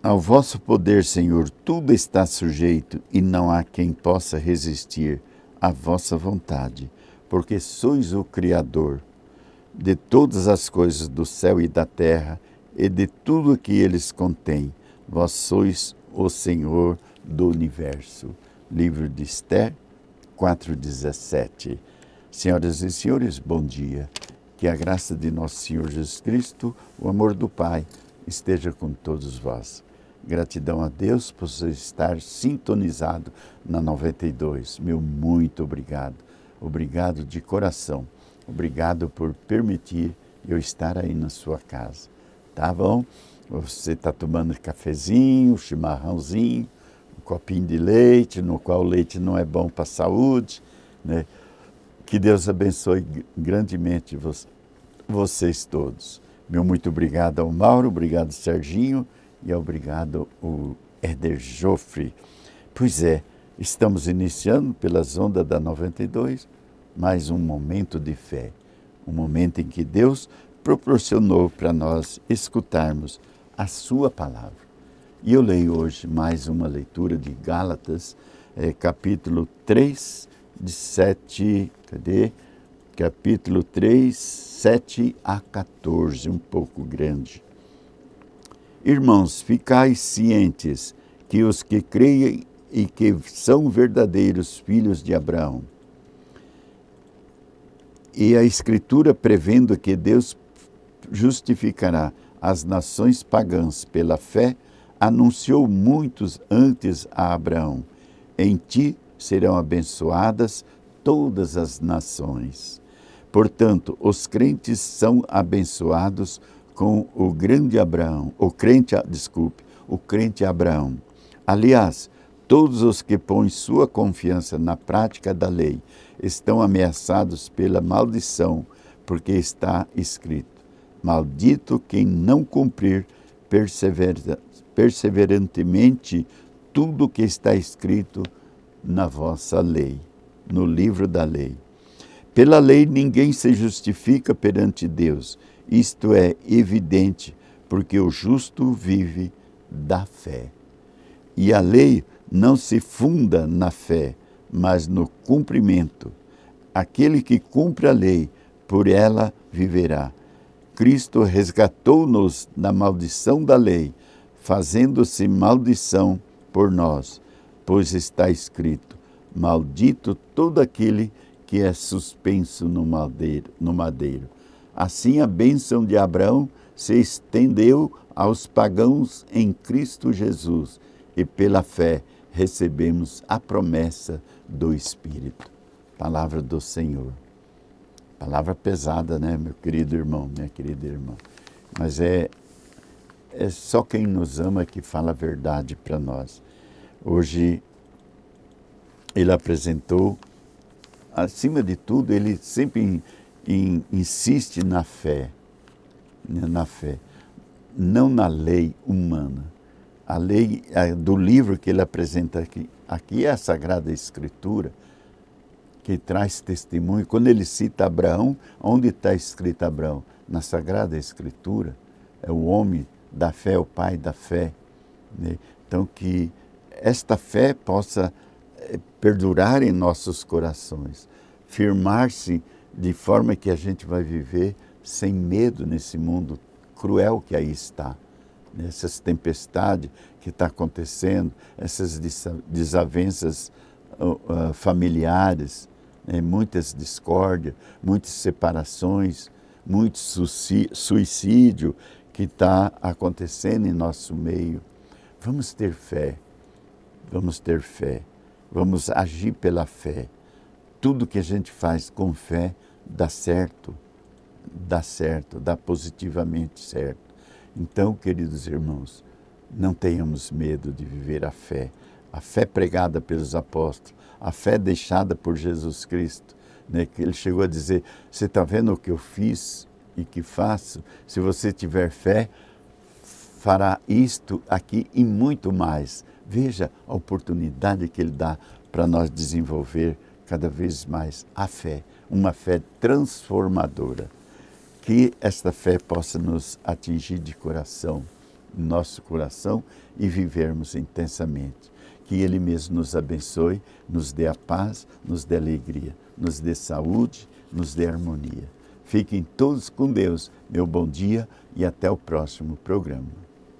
Ao vosso poder, Senhor, tudo está sujeito e não há quem possa resistir à vossa vontade, porque sois o Criador de todas as coisas do céu e da terra e de tudo que eles contêm. Vós sois o Senhor do universo. Livro de Esther 4,17. Senhoras e senhores, bom dia. Que a graça de nosso Senhor Jesus Cristo, o amor do Pai, esteja com todos vós. Gratidão a Deus por você estar sintonizado na 92. Meu muito obrigado. Obrigado de coração. Obrigado por permitir eu estar aí na sua casa. Tá bom? Você está tomando cafezinho, chimarrãozinho, um copinho de leite, no qual o leite não é bom para a saúde. Né? Que Deus abençoe grandemente vocês todos. Meu muito obrigado ao Mauro, obrigado Serginho e obrigado o Eder Joffre. Pois é, estamos iniciando pelas ondas da 92 mais um momento de fé, um momento em que Deus proporcionou para nós escutarmos a sua palavra. E eu leio hoje mais uma leitura de Gálatas, é, capítulo 3, de 7, cadê? capítulo 3, 7 a 14, um pouco grande. Irmãos, ficais cientes que os que creem e que são verdadeiros filhos de Abraão. E a Escritura prevendo que Deus justificará as nações pagãs pela fé, anunciou muitos antes a Abraão: Em ti serão abençoadas todas as nações. Portanto, os crentes são abençoados com o grande Abraão, o crente, ah, desculpe, o crente Abraão. Aliás, todos os que põem sua confiança na prática da lei estão ameaçados pela maldição, porque está escrito: Maldito quem não cumprir perseverantemente tudo o que está escrito na vossa lei, no livro da lei. Pela lei, ninguém se justifica perante Deus. Isto é evidente, porque o justo vive da fé. E a lei não se funda na fé, mas no cumprimento. Aquele que cumpre a lei, por ela viverá. Cristo resgatou-nos da maldição da lei, fazendo-se maldição por nós, pois está escrito: Maldito todo aquele que que é suspenso no madeiro. No madeiro. Assim a bênção de Abraão se estendeu aos pagãos em Cristo Jesus e pela fé recebemos a promessa do Espírito. Palavra do Senhor. Palavra pesada, né, meu querido irmão, minha querida irmã. Mas é, é só quem nos ama que fala a verdade para nós. Hoje ele apresentou acima de tudo, ele sempre in, in, insiste na fé, né, na fé, não na lei humana. A lei a, do livro que ele apresenta aqui, aqui é a Sagrada Escritura, que traz testemunho. Quando ele cita Abraão, onde está escrito Abraão? Na Sagrada Escritura, é o homem da fé, o pai da fé. Né? Então, que esta fé possa perdurar em nossos corações, firmar-se de forma que a gente vai viver sem medo nesse mundo cruel que aí está, nessas né? tempestades que está acontecendo, essas desavenças uh, familiares, né? muitas discórdias, muitas separações, muito suicídio que está acontecendo em nosso meio. Vamos ter fé, vamos ter fé. Vamos agir pela fé. Tudo que a gente faz com fé dá certo, dá certo, dá positivamente certo. Então, queridos irmãos, não tenhamos medo de viver a fé, a fé pregada pelos apóstolos, a fé deixada por Jesus Cristo, né, que ele chegou a dizer: Você está vendo o que eu fiz e que faço? Se você tiver fé, fará isto aqui e muito mais. Veja a oportunidade que ele dá para nós desenvolver cada vez mais a fé, uma fé transformadora. Que esta fé possa nos atingir de coração, nosso coração e vivermos intensamente. Que Ele mesmo nos abençoe, nos dê a paz, nos dê alegria, nos dê saúde, nos dê harmonia. Fiquem todos com Deus. Meu bom dia e até o próximo programa.